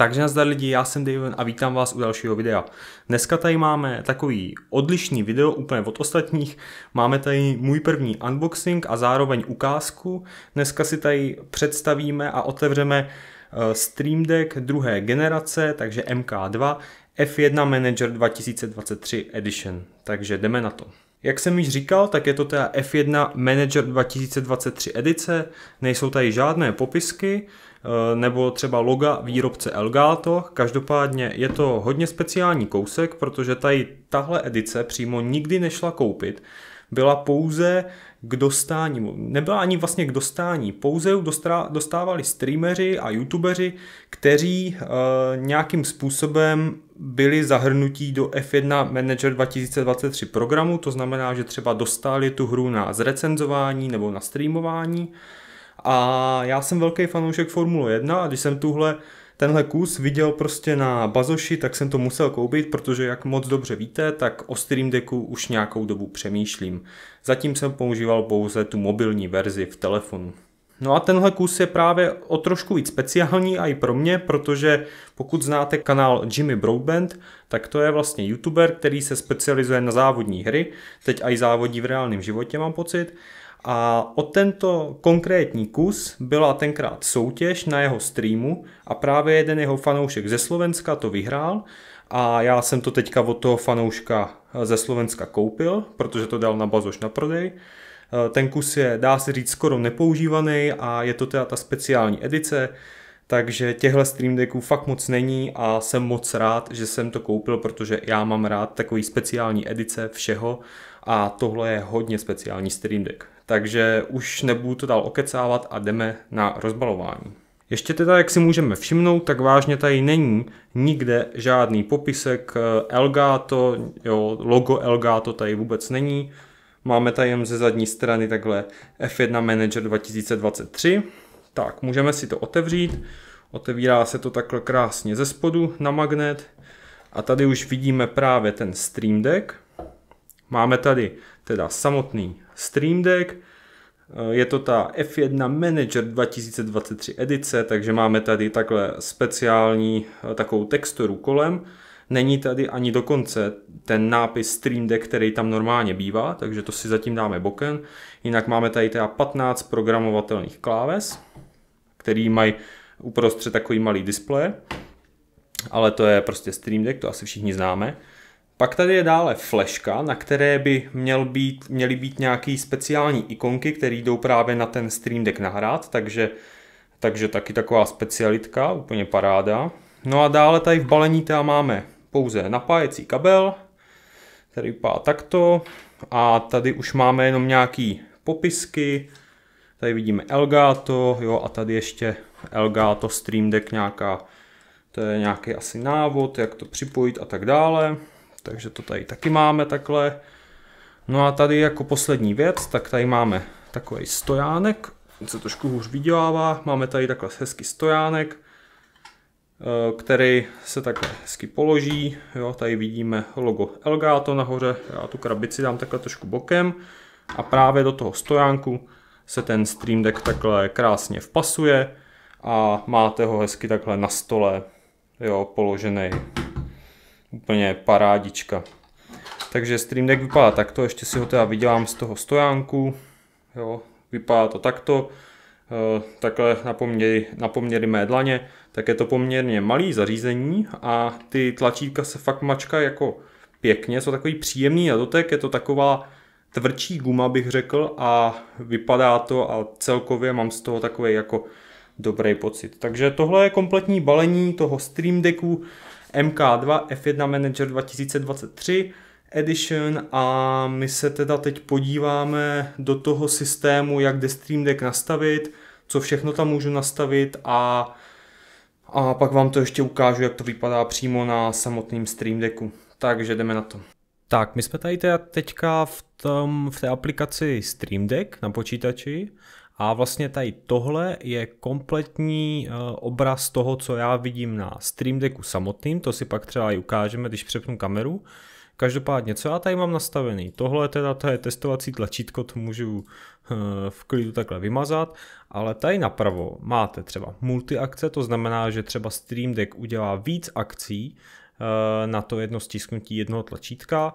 Takže nazdar lidi, já jsem Daven a vítám vás u dalšího videa. Dneska tady máme takový odlišný video úplně od ostatních. Máme tady můj první unboxing a zároveň ukázku. Dneska si tady představíme a otevřeme eh, Stream Deck druhé generace, takže MK2 F1 Manager 2023 Edition. Takže jdeme na to. Jak jsem již říkal, tak je to teda F1 Manager 2023 edice, nejsou tady žádné popisky eh, nebo třeba loga výrobce Elgato, každopádně je to hodně speciální kousek, protože tady tahle edice přímo nikdy nešla koupit, byla pouze k dostání, nebyla ani vlastně k dostání, pouze ju dostávali streameři a youtubeři, kteří e, nějakým způsobem byli zahrnutí do F1 Manager 2023 programu, to znamená, že třeba dostali tu hru na zrecenzování nebo na streamování. A já jsem velký fanoušek Formule 1 a když jsem tuhle Tenhle kus viděl prostě na bazoši, tak jsem to musel koupit, protože jak moc dobře víte, tak o Stream Decku už nějakou dobu přemýšlím. Zatím jsem používal pouze tu mobilní verzi v telefonu. No a tenhle kus je právě o trošku víc speciální a i pro mě, protože pokud znáte kanál Jimmy Broadband, tak to je vlastně youtuber, který se specializuje na závodní hry, teď i závodí v reálném životě mám pocit, a o tento konkrétní kus byla tenkrát soutěž na jeho streamu a právě jeden jeho fanoušek ze Slovenska to vyhrál a já jsem to teďka od toho fanouška ze Slovenska koupil, protože to dal na bazoš na prodej. E, ten kus je, dá se říct, skoro nepoužívaný a je to teda ta speciální edice, takže těchto Stream Decků fakt moc není a jsem moc rád, že jsem to koupil, protože já mám rád takový speciální edice všeho a tohle je hodně speciální Stream Deck. Takže už nebudu to dál okecávat a jdeme na rozbalování. Ještě teda, jak si můžeme všimnout, tak vážně tady není nikde žádný popisek eh, Elgato, jo, logo Elgato tady vůbec není. Máme tady jen ze zadní strany takhle F1 Manager 2023. Tak, můžeme si to otevřít. Otevírá se to takhle krásně ze spodu na magnet. A tady už vidíme právě ten Stream Deck. Máme tady teda samotný Stream Deck, eh, je to ta F1 Manager 2023 edice, takže máme tady takhle speciální eh, takovou texturu kolem. Není tady ani dokonce ten nápis Stream Deck, který tam normálně bývá, takže to si zatím dáme bokem. Jinak máme tady teda 15 programovatelných kláves, který mají uprostřed takový malý displej, ale to je prostě Stream Deck, to asi všichni známe. Pak tady je dále fleška, na které by měl být, měly být nějaký speciální ikonky, které jdou právě na ten Stream Deck nahrát, takže, takže taky taková specialitka, úplně paráda. No a dále tady v balení teda máme pouze napájecí kabel, který vypadá takto a tady už máme jenom nějaký popisky, tady vidíme Elgato, jo a tady ještě Elgato Stream Deck nějaká, to je nějaký asi návod, jak to připojit a tak dále. Takže to tady taky máme takhle. No a tady jako poslední věc, tak tady máme takový stojánek, se trošku hůř vydělává, máme tady takhle hezký stojánek, eh, který se takhle hezky položí, jo, tady vidíme logo Elgato nahoře, já tu krabici dám takhle trošku bokem a právě do toho stojánku se ten Stream Deck takhle krásně vpasuje a máte ho hezky takhle na stole, jo, položený Úplně parádička. Takže Stream Deck vypadá takto, ještě si ho teda vydělám z toho stojánku. Jo, vypadá to takto. Eh, takhle na poměry, na poměry mé dlaně, tak je to poměrně malý zařízení a ty tlačítka se fakt mačka jako pěkně, jsou takový příjemný na dotek, je to taková tvrdší guma bych řekl a vypadá to a celkově mám z toho takový jako dobrý pocit. Takže tohle je kompletní balení toho Stream Decku, MK2 F1 Manager 2023 Edition a my se teda teď podíváme do toho systému, jak jde Stream Deck nastavit, co všechno tam můžu nastavit a, a pak vám to ještě ukážu, jak to vypadá přímo na samotném Stream Decku. Takže jdeme na to. Tak, my jsme tady teďka v, tom, v té aplikaci Stream Deck na počítači a vlastně tady tohle je kompletní eh, obraz toho, co já vidím na Stream Decku samotným, to si pak třeba i ukážeme, když přepnu kameru. Každopádně, co já tady mám nastavený? Tohle teda to je testovací tlačítko, to můžu eh, v klidu takhle vymazat, ale tady napravo máte třeba multiakce, to znamená, že třeba Stream Deck udělá víc akcí eh, na to jedno stisknutí jednoho tlačítka,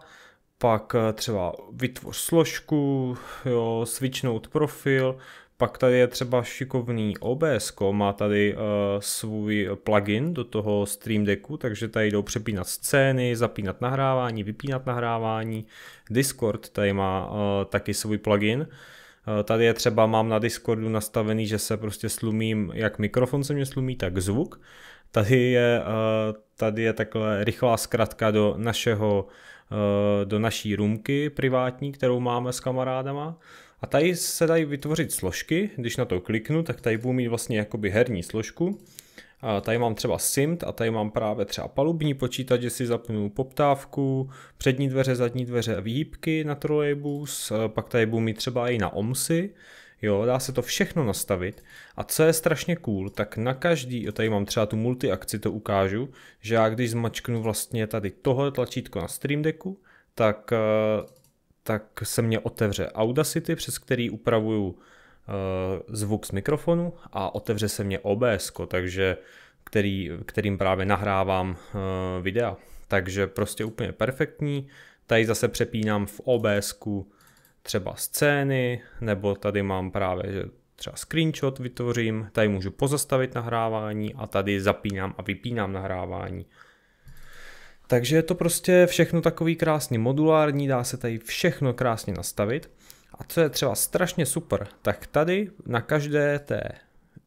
pak třeba vytvoř složku, jo, switchnout profil, pak tady je třeba šikovný OBS, má tady uh, svůj plugin do toho Stream Decku, takže tady jdou přepínat scény, zapínat nahrávání, vypínat nahrávání. Discord tady má uh, taky svůj plugin. Uh, Tady je třeba, mám na Discordu nastavený, že se prostě slumím, jak mikrofon se mě slumí, tak zvuk. Tady je, tady je takhle rychlá zkratka do našeho, do naší rumky privátní, kterou máme s kamarádama. A tady se dají vytvořit složky, když na to kliknu, tak tady budu mít vlastně jakoby herní složku. A tady mám třeba SIMT a tady mám právě třeba palubní počítač, že si zapnu poptávku, přední dveře, zadní dveře a výhybky na trolejbus, pak tady budu mít třeba i na OMSy, Jo, dá se to všechno nastavit. A co je strašně cool, tak na každý, jo, tady mám třeba tu multiakci, to ukážu, že já když zmačknu vlastně tady tohle tlačítko na Stream Decku, tak eh, tak se mě otevře Audacity, přes který upravuju eh, zvuk z mikrofonu a otevře se mě OBS, takže který, kterým právě nahrávám eh, videa. Takže prostě úplně perfektní. Tady zase přepínám v OBS třeba scény, nebo tady mám právě, že třeba screenshot vytvořím, tady můžu pozastavit nahrávání a tady zapínám a vypínám nahrávání. Takže je to prostě všechno takový krásný modulární, dá se tady všechno krásně nastavit. A co je třeba strašně super, tak tady na každé té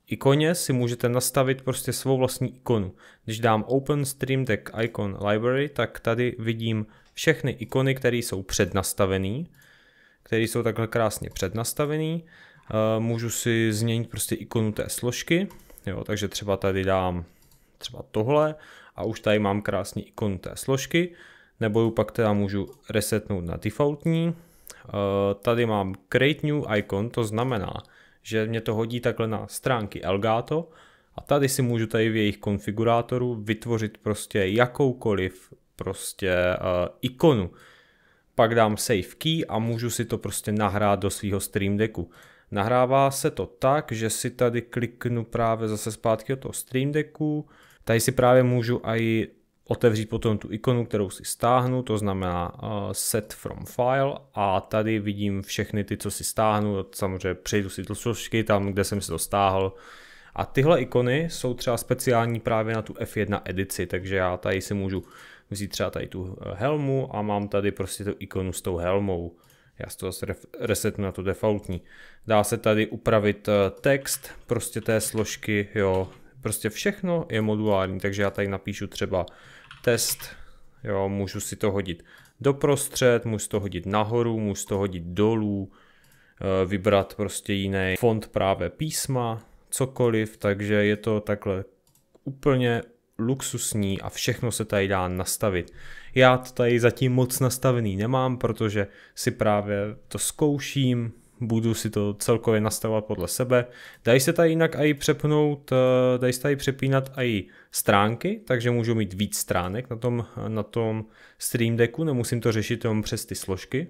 ikoně si můžete nastavit prostě svou vlastní ikonu. Když dám Open Stream Deck Icon Library, tak tady vidím všechny ikony, které jsou přednastavené, které jsou takhle krásně přednastavené. Eh, můžu si změnit prostě ikonu té složky, jo, takže třeba tady dám třeba tohle a už tady mám krásný ikonu té složky, nebo ji pak teda můžu resetnout na defaultní. Eh, tady mám create new icon, to znamená, že mě to hodí takhle na stránky Elgato a tady si můžu tady v jejich konfigurátoru vytvořit prostě jakoukoliv prostě uh, ikonu. Pak dám save key a můžu si to prostě nahrát do svého Stream Decku. Nahrává se to tak, že si tady kliknu právě zase zpátky do toho Stream Decku, Tady si právě můžu i otevřít potom tu ikonu, kterou si stáhnu, to znamená eh, set from file a tady vidím všechny ty, co si stáhnu, samozřejmě přejdu si do složky tam, kde jsem si to stáhl a tyhle ikony jsou třeba speciální právě na tu F1 edici, takže já tady si můžu vzít třeba tady tu eh, helmu a mám tady prostě tu ikonu s tou helmou. Já si to zase resetnu na tu defaultní. Dá se tady upravit eh, text prostě té složky, jo, Prostě všechno je modulární, takže já tady napíšu třeba test, jo, můžu si to hodit doprostřed, můžu to hodit nahoru, můžu to hodit dolů, eh, vybrat prostě jiný fond právě písma, cokoliv, takže je to takhle úplně luxusní a všechno se tady dá nastavit. Já to tady zatím moc nastavený nemám, protože si právě to zkouším, budu si to celkově nastavovat podle sebe. Dají se tady jinak i přepnout, eh, dají se tady přepínat i stránky, takže můžu mít víc stránek na tom, na tom Stream Decku, nemusím to řešit jenom přes ty složky.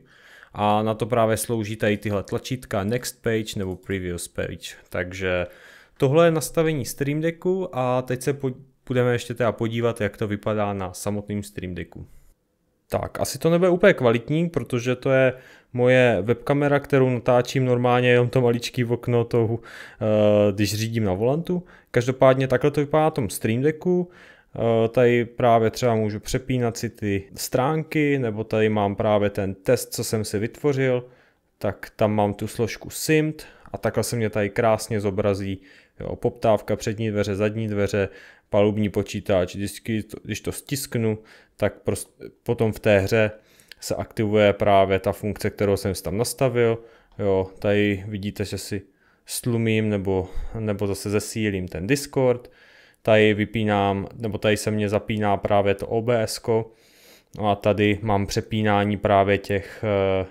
A na to právě slouží tady tyhle tlačítka Next Page nebo Previous Page. Takže tohle je nastavení Stream Decku a teď se po, budeme ještě teda podívat, jak to vypadá na samotném Stream Decku. Tak, asi to nebude úplně kvalitní, protože to je moje webkamera, kterou natáčím normálně jenom to maličký okno toho, eh, když řídím na volantu. Každopádně takhle to vypadá na tom Stream Decku. Eh, tady právě třeba můžu přepínat si ty stránky, nebo tady mám právě ten test, co jsem si vytvořil, tak tam mám tu složku SIMT, a takhle se mě tady krásně zobrazí jo, poptávka, přední dveře, zadní dveře, palubní počítač, vždycky, když to stisknu, tak potom v té hře se aktivuje právě ta funkce, kterou jsem si tam nastavil. Jo, tady vidíte, že si slumím nebo, nebo zase zesílím ten Discord. Tady vypínám, nebo tady se mě zapíná právě to OBS. -ko. No a tady mám přepínání právě těch eh,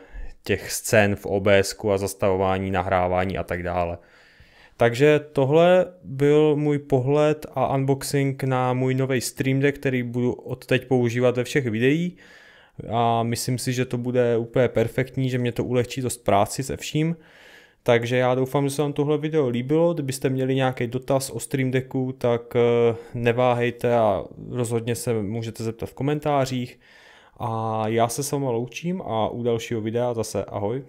těch scén v obs a zastavování, nahrávání a tak dále. Takže tohle byl můj pohled a unboxing na můj nový Stream Deck, který budu od teď používat ve všech videích a myslím si, že to bude úplně perfektní, že mě to ulehčí dost práci se vším. Takže já doufám, že se vám tohle video líbilo, kdybyste měli nějaký dotaz o Stream Decku, tak eh, neváhejte a rozhodně se můžete zeptat v komentářích. A já se s vámi loučím a u dalšího videa zase ahoj.